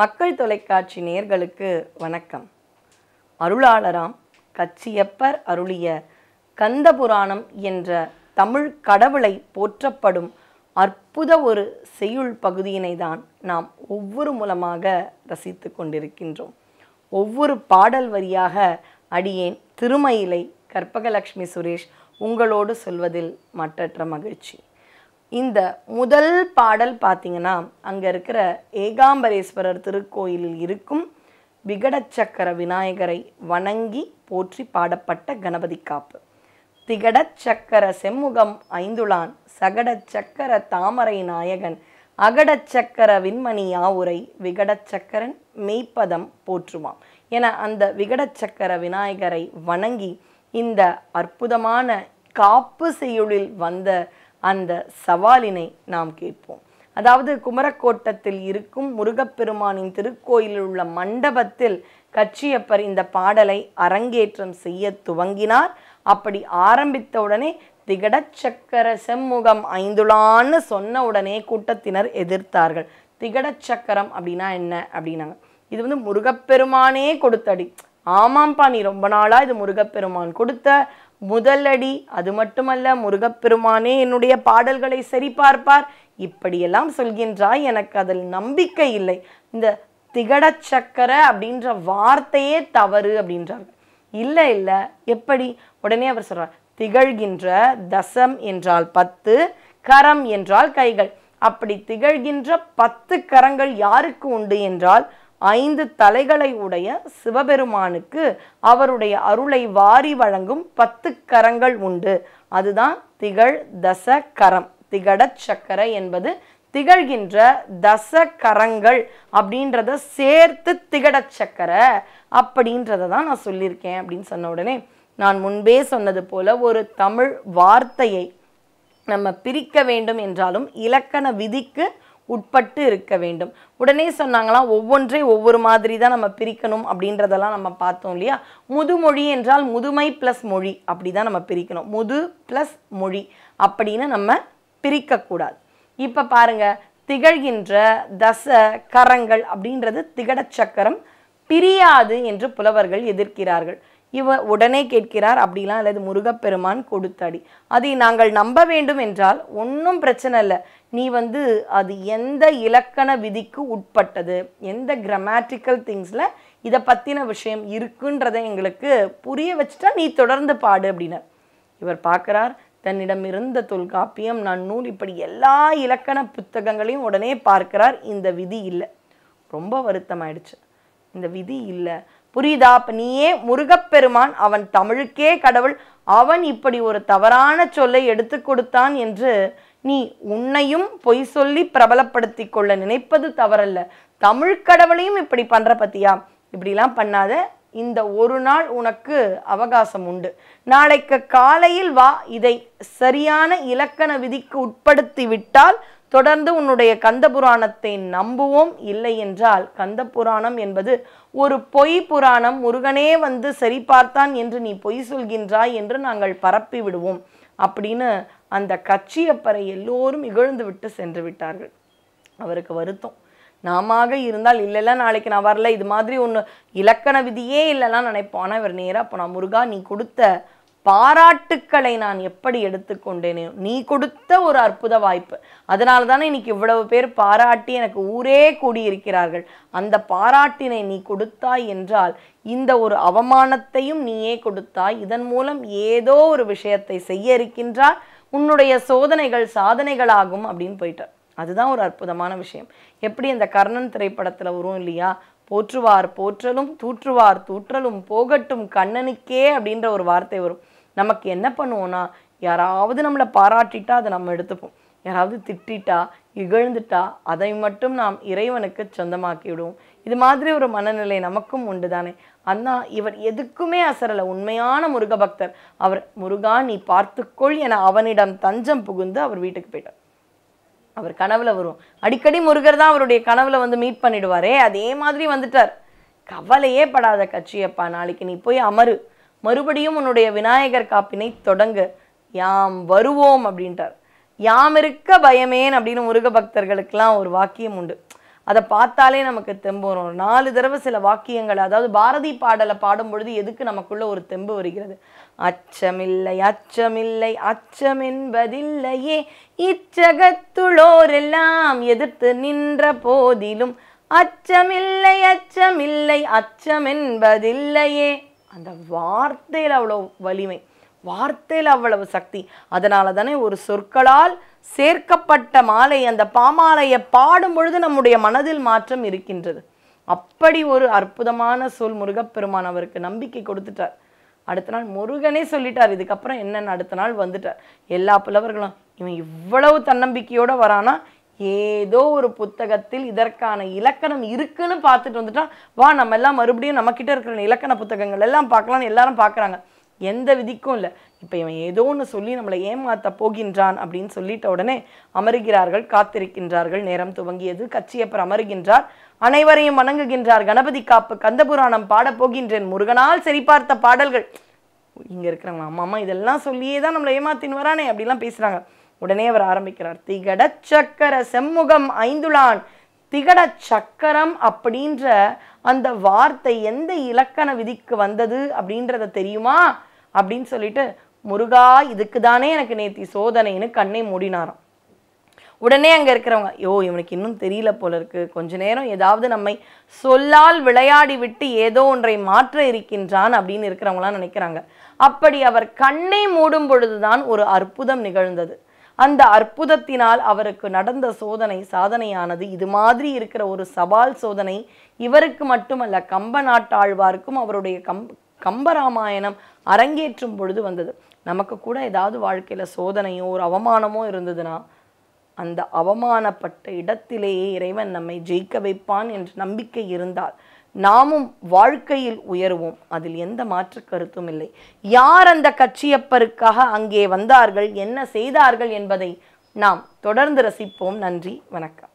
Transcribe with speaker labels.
Speaker 1: மக்கள் தொலைக்காட்சி நேர்களுக்கு வணக்கம் அருளாளராம் கச்சியப்பர் அருளிய கந்த புராணம் என்ற தமிழ் கடவுளை போற்றப்படும் அற்புத ஒரு செய்யுள் பகுதியினை தான் நாம் ஒவ்வொரு மூலமாக ரசித்து கொண்டிருக்கின்றோம் ஒவ்வொரு பாடல் வரியாக அடியேன் திருமயிலை கற்பகலக்ஷ்மி சுரேஷ் உங்களோடு சொல்வதில் மற்றற்ற மகிழ்ச்சி இந்த முதல் பாடல் பார்த்தீங்கன்னா அங்கே இருக்கிற ஏகாம்பரேஸ்வரர் திருக்கோயிலில் இருக்கும் விகடச்சக்கர விநாயகரை வணங்கி போற்றி பாடப்பட்ட கணபதி காப்பு திகடச்சக்கர செம்முகம் ஐந்துளான் சகடச்சக்கர தாமரை நாயகன் அகடச்சக்கர விண்மணி ஆவுரை விகடச்சக்கரன் மெய்ப்பதம் போற்றுவான் என அந்த விகடச்சக்கர விநாயகரை வணங்கி இந்த அற்புதமான காப்பு செய்யுளில் வந்த அந்த சவாலினை நாம் கேட்போம் அதாவது குமரக்கோட்டத்தில் இருக்கும் முருகப்பெருமானின் திருக்கோயிலில் உள்ள மண்டபத்தில் கச்சியப்பர் இந்த பாடலை அரங்கேற்றம் செய்ய துவங்கினார் அப்படி ஆரம்பித்த உடனே திகடச்சக்கர செம்முகம் ஐந்துளான்னு சொன்ன உடனே கூட்டத்தினர் எதிர்த்தார்கள் திகடச்சக்கரம் அப்படின்னா என்ன அப்படின்னாங்க இது வந்து முருகப்பெருமானே கொடுத்தடி ஆமாம்ப்பா நீ ரொம்ப நாளாக இது முருகப்பெருமான் கொடுத்த முதலடி அது மட்டுமல்ல முருகப்பெருமானே என்னுடைய பாடல்களை சரி பார்ப்பார் இப்படியெல்லாம் சொல்கின்றாய் எனக்கு அதில் நம்பிக்கை இல்லை இந்த சக்கர அப்படின்ற வார்த்தையே தவறு அப்படின்றாங்க இல்லை இல்லை எப்படி உடனே அவர் சொல்றார் திகழ்கின்ற தசம் என்றால் பத்து கரம் என்றால் கைகள் அப்படி திகழ்கின்ற பத்து கரங்கள் யாருக்கு உண்டு என்றால் ஐந்து தலைகளை உடைய சிவபெருமானுக்கு அவருடைய அருளை வாரி வழங்கும் பத்து கரங்கள் உண்டு அதுதான் திகழ் தச கரம் திகடச் சக்கரை என்பது திகழ்கின்ற தச கரங்கள் அப்படின்றத சேர்த்து திகடச் சக்கரை அப்படின்றத தான் நான் சொல்லியிருக்கேன் அப்படின்னு சொன்ன உடனே நான் முன்பே சொன்னது போல ஒரு தமிழ் வார்த்தையை நம்ம பிரிக்க வேண்டும் என்றாலும் இலக்கண விதிக்கு உட்பட்டு இருக்க வேண்டும் உடனே சொன்னாங்களாம் ஒவ்வொன்றே ஒவ்வொரு மாதிரி தான் நம்ம பிரிக்கணும் அப்படின்றதெல்லாம் நம்ம பார்த்தோம் இல்லையா முதுமொழி என்றால் முதுமை ப்ளஸ் மொழி அப்படி தான் நம்ம பிரிக்கணும் முது ப்ளஸ் மொழி அப்படின்னு நம்ம பிரிக்கக்கூடாது இப்போ பாருங்கள் திகழ்கின்ற தச கரங்கள் அப்படின்றது திகடச் சக்கரம் பிரியாது என்று புலவர்கள் எதிர்க்கிறார்கள் இவ உடனே கேட்கிறார் அப்படிலாம் அல்லது முருகப்பெருமான் கொடுத்தாடி அதை நாங்கள் நம்ப வேண்டும் என்றால் ஒன்றும் பிரச்சனை இல்லை நீ வந்து அது எந்த இலக்கண விதிக்கு உட்பட்டது எந்த கிராமட்டிக்கல் திங்ஸில் இதை பற்றின விஷயம் இருக்குன்றதை எங்களுக்கு புரிய வச்சுட்டா நீ தொடர்ந்து பாடு அப்படின்னு இவர் பார்க்குறார் தன்னிடம் இருந்த தொல்காப்பியம் நான் நூல் இப்படி எல்லா இலக்கண புத்தகங்களையும் உடனே பார்க்கிறார் இந்த விதி இல்லை ரொம்ப வருத்தமாயிடுச்சு இந்த விதி இல்லை புரியுதா அப்போ நீயே முருகப்பெருமான் அவன் தமிழுக்கே கடவுள் அவன் இப்படி ஒரு தவறான சொல்லை எடுத்து கொடுத்தான் என்று நீ உன்னையும் பொய் சொல்லி பிரபலப்படுத்தி கொள்ள நினைப்பது தவறல்ல தமிழ் கடவுளையும் இப்படி பண்ணுற பத்தியா இப்படிலாம் பண்ணாத இந்த ஒரு நாள் உனக்கு அவகாசம் உண்டு நாளைக்கு காலையில் வா இதை சரியான இலக்கண விதிக்கு உட்படுத்தி விட்டால் தொடர்ந்து உன்னுடைய கந்த புராணத்தை நம்புவோம் இல்லை என்றால் கந்த புராணம் என்பது ஒரு பொய் புராணம் முருகனே வந்து சரி பார்த்தான் என்று நீ பொய் சொல்கின்றாய் என்று நாங்கள் பரப்பி விடுவோம் அப்படின்னு அந்த அப்பறை எல்லோரும் இகழ்ந்து விட்டு சென்று விட்டார்கள் அவருக்கு வருத்தம் நாமாக இருந்தால் இல்லைல்லாம் நாளைக்கு நான் வரல இது மாதிரி ஒன்று இலக்கண விதியே இல்லைலாம் நினைப்போம் ஆனால் இவர் நேராக நான் முருகா நீ கொடுத்த பாராட்டுக்களை நான் எப்படி எடுத்துக்கொண்டேனே நீ கொடுத்த ஒரு அற்புத வாய்ப்பு அதனால தானே இன்னைக்கு இவ்வளவு பேர் பாராட்டி எனக்கு ஊரே கூடியிருக்கிறார்கள் அந்த பாராட்டினை நீ கொடுத்தாய் என்றால் இந்த ஒரு அவமானத்தையும் நீயே கொடுத்தாய் இதன் மூலம் ஏதோ ஒரு விஷயத்தை செய்ய இருக்கின்றார் உன்னுடைய சோதனைகள் சாதனைகளாகும் அப்படின்னு போயிட்டார் அதுதான் ஒரு அற்புதமான விஷயம் எப்படி அந்த கர்ணன் திரைப்படத்தில் வரும் இல்லையா போற்றுவார் போற்றலும் தூற்றுவார் தூற்றலும் போகட்டும் கண்ணனுக்கே அப்படின்ற ஒரு வார்த்தை வரும் நமக்கு என்ன பண்ணுவோன்னா யாராவது நம்மளை பாராட்டிட்டா அதை நம்ம எடுத்துப்போம் யாராவது திட்டிட்டா இகழ்ந்துட்டா அதை மட்டும் நாம் இறைவனுக்கு சொந்தமாக்கிவிடுவோம் இது மாதிரி ஒரு மனநிலை நமக்கும் உண்டு தானே அண்ணா இவர் எதுக்குமே அசரல உண்மையான முருக பக்தர் அவர் முருகா நீ பார்த்துக்கொள் என அவனிடம் தஞ்சம் புகுந்து அவர் வீட்டுக்கு போயிட்டார் அவர் கனவுல வரும் அடிக்கடி முருகர் தான் அவருடைய கனவுல வந்து மீட் பண்ணிடுவாரே அதே மாதிரி வந்துட்டார் கவலையே படாத கட்சியப்பா நாளைக்கு நீ போய் அமரு மறுபடியும் உன்னுடைய விநாயகர் காப்பினை தொடங்கு யாம் வருவோம் அப்படின்ட்டார் யாமிருக்க பயமேன் அப்படின்னு முருக பக்தர்களுக்கெல்லாம் ஒரு வாக்கியம் உண்டு அதை பார்த்தாலே நமக்கு தெம்பு வரும் நாலு தடவை சில வாக்கியங்கள் அதாவது பாரதி பாடலை பாடும் பொழுது எதுக்கு நமக்குள்ள ஒரு தெம்பு வருகிறது அச்சமில்லை அச்சமில்லை அச்சமென்பதில்லையே இச்சகத்துளோரெல்லாம் எதிர்த்து நின்ற போதிலும் அச்சமில்லை அச்சமில்லை அச்சமென்பதில்லையே அந்த வார்த்தையில் அவ்வளோ வலிமை வார்த்தையில் அவ்வளவு சக்தி அதனால தானே ஒரு சொற்களால் சேர்க்கப்பட்ட மாலை அந்த பாமாலையை பாடும் பொழுது நம்முடைய மனதில் மாற்றம் இருக்கின்றது அப்படி ஒரு அற்புதமான சொல் முருகப்பெருமான் அவருக்கு நம்பிக்கை கொடுத்துட்டார் அடுத்த நாள் முருகனே சொல்லிட்டார் இதுக்கப்புறம் என்னென்னு அடுத்த நாள் வந்துட்டார் எல்லா புலவர்களும் இவன் இவ்வளவு தன்னம்பிக்கையோடு வரானா ஏதோ ஒரு புத்தகத்தில் இதற்கான இலக்கணம் இருக்குன்னு பார்த்துட்டு வந்துட்டான் வா நம்ம எல்லாம் மறுபடியும் நம்மக்கிட்ட இருக்கிற இலக்கண புத்தகங்கள் எல்லாம் பார்க்கலான்னு எல்லாரும் பார்க்குறாங்க எந்த விதிக்கும் இல்லை இப்போ இவன் ஏதோ ஒன்று சொல்லி நம்மளை ஏமாற்ற போகின்றான் அப்படின்னு சொல்லிட்ட உடனே அமருகிறார்கள் காத்திருக்கின்றார்கள் நேரம் துவங்கியது கச்சியப்பர் அமருகின்றார் அனைவரையும் வணங்குகின்றார் கணபதி காப்பு கந்தபுராணம் பாடப் போகின்றேன் முருகனால் சரிபார்த்த பாடல்கள் இங்கே இருக்கிறவங்க அம்மா அம்மா இதெல்லாம் சொல்லியே தான் நம்மளை ஏமாத்தின்னு வரானே அப்படிலாம் பேசுகிறாங்க உடனே அவர் ஆரம்பிக்கிறார் திகட சக்கர செம்முகம் ஐந்துளான் திகட சக்கரம் அப்படின்ற அந்த வார்த்தை எந்த இலக்கண விதிக்கு வந்தது அப்படின்றத தெரியுமா அப்படின்னு சொல்லிட்டு முருகா இதுக்கு தானே எனக்கு நேத்தி சோதனைன்னு கண்ணை மூடினாராம் உடனே அங்கே இருக்கிறவங்க யோ இவனுக்கு இன்னும் தெரியல போல இருக்கு கொஞ்ச நேரம் ஏதாவது நம்மை சொல்லால் விளையாடி விட்டு ஏதோ ஒன்றை மாற்ற இருக்கின்றான் அப்படின்னு இருக்கிறவங்களாம் நினைக்கிறாங்க அப்படி அவர் கண்ணை மூடும் பொழுதுதான் ஒரு அற்புதம் நிகழ்ந்தது அந்த அற்புதத்தினால் அவருக்கு நடந்த சோதனை சாதனையானது இது மாதிரி இருக்கிற ஒரு சவால் சோதனை இவருக்கு மட்டுமல்ல கம்ப நாட்டாழ்வாருக்கும் அவருடைய கம் கம்பராமாயணம் அரங்கேற்றும் பொழுது வந்தது நமக்கு கூட ஏதாவது வாழ்க்கையில் சோதனையோ ஒரு அவமானமோ இருந்ததுன்னா அந்த அவமானப்பட்ட இடத்திலேயே இறைவன் நம்மை ஜெயிக்க வைப்பான் என்ற நம்பிக்கை இருந்தால் நாமும் வாழ்க்கையில் உயருவோம் அதில் எந்த மாற்று கருத்தும் இல்லை யார் அந்த கட்சியப்பருக்காக அங்கே வந்தார்கள் என்ன செய்தார்கள் என்பதை நாம் தொடர்ந்து ரசிப்போம் நன்றி வணக்கம்